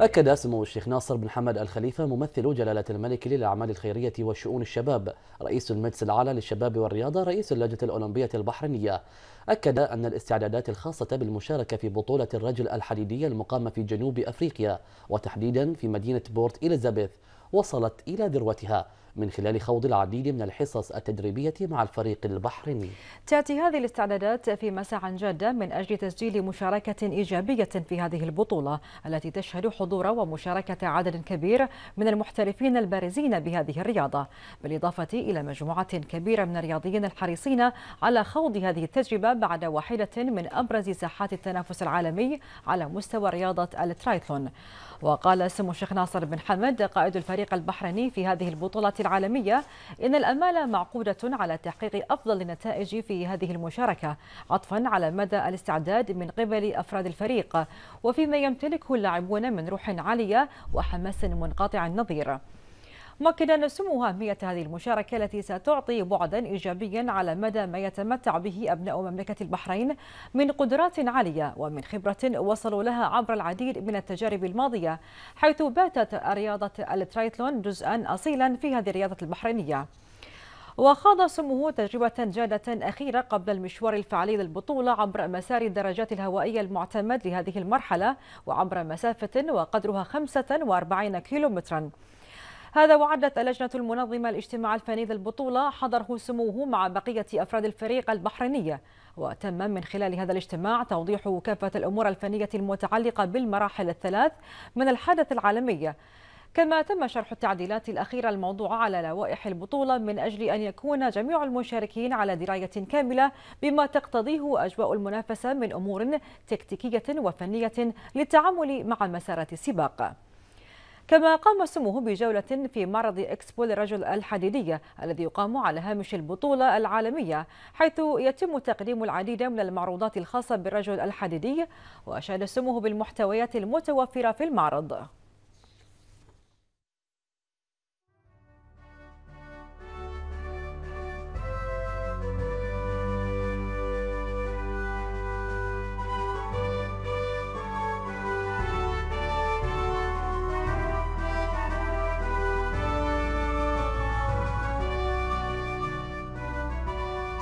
أكد سمو الشيخ ناصر بن حمد الخليفة ممثل جلالة الملك للأعمال الخيرية وشؤون الشباب رئيس المجلس العالى للشباب والرياضة رئيس اللجنة الأولمبية البحرينية أكد أن الاستعدادات الخاصة بالمشاركة في بطولة الرجل الحديدية المقامة في جنوب أفريقيا وتحديدا في مدينة بورت إليزابيث وصلت إلى ذروتها من خلال خوض العديد من الحصص التدريبية مع الفريق البحريني تأتي هذه الاستعدادات في مساع جادة من أجل تسجيل مشاركة إيجابية في هذه البطولة التي تشهد حضور ومشاركة عدد كبير من المحترفين البارزين بهذه الرياضة بالإضافة إلى مجموعة كبيرة من الرياضيين الحريصين على خوض هذه التجربة بعد واحدة من أبرز ساحات التنافس العالمي على مستوى رياضة الترايثلون وقال سمو الشيخ ناصر بن حمد قائد الفريق البحريني في هذه البطولة العالمية إن الأمال معقودة على تحقيق أفضل النتائج في هذه المشاركة عطفا على مدى الاستعداد من قبل أفراد الفريق وفيما يمتلكه اللاعبون من روح عالية وحماس منقطع النظير مؤكدا سمو أهمية هذه المشاركة التي ستعطي بعدا إيجابيا على مدى ما يتمتع به أبناء مملكة البحرين من قدرات عالية ومن خبرة وصلوا لها عبر العديد من التجارب الماضية حيث باتت رياضة الترايتلون جزءا أصيلا في هذه الرياضة البحرينية وخاض سموه تجربة جادة أخيرة قبل المشوار الفعلي للبطولة عبر مسار الدرجات الهوائية المعتمد لهذه المرحلة وعبر مسافة وقدرها 45 كيلومترا هذا وعدت اللجنة المنظمة الاجتماع الفني للبطولة حضره سموه مع بقية أفراد الفريق البحرينية وتم من خلال هذا الاجتماع توضيح كافة الأمور الفنية المتعلقة بالمراحل الثلاث من الحدث العالمية كما تم شرح التعديلات الأخيرة الموضوعة على لوائح البطولة من أجل أن يكون جميع المشاركين على دراية كاملة بما تقتضيه أجواء المنافسة من أمور تكتيكية وفنية للتعامل مع مسارات السباق كما قام سموه بجولة في معرض إكسبو للرجل الحديدية الذي يقام على هامش البطولة العالمية حيث يتم تقديم العديد من المعروضات الخاصة بالرجل الحديدي وأشاد سموه بالمحتويات المتوفرة في المعرض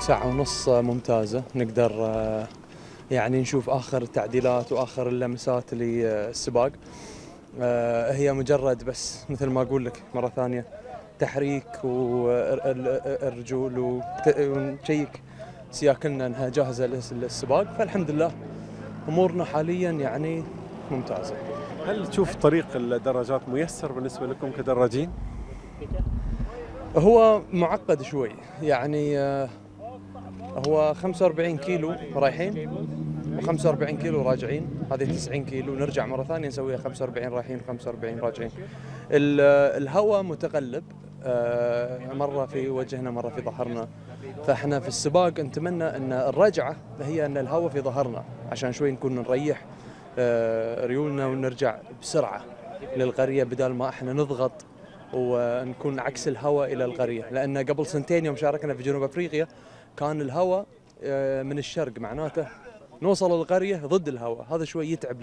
ساعة ونص ممتازة نقدر آه، يعني نشوف آخر التعديلات وآخر اللمسات للسباق آه، هي مجرد بس مثل ما أقول لك مرة ثانية تحريك والرجول ونشيك سياكلنا انها جاهزه للسباق فالحمد لله امورنا حاليا يعني ممتازه. هل تشوف طريق الدراجات ميسر بالنسبه لكم كدراجين؟ هو معقد شوي يعني آه، هو 45 كيلو رايحين و45 كيلو راجعين هذه 90 كيلو نرجع مره ثانيه نسويها 45 رايحين 45 راجعين الهواء متقلب آه، مره في وجهنا مره في ظهرنا فاحنا في السباق نتمنى ان الرجعه هي ان الهواء في ظهرنا عشان شوي نكون نريح آه، ريولنا ونرجع بسرعه للقريه بدل ما احنا نضغط ونكون عكس الهواء الى القريه لان قبل سنتين يوم شاركنا في جنوب افريقيا كان الهواء آه، من الشرق معناته نوصل القريه ضد الهواء هذا شوي يتعب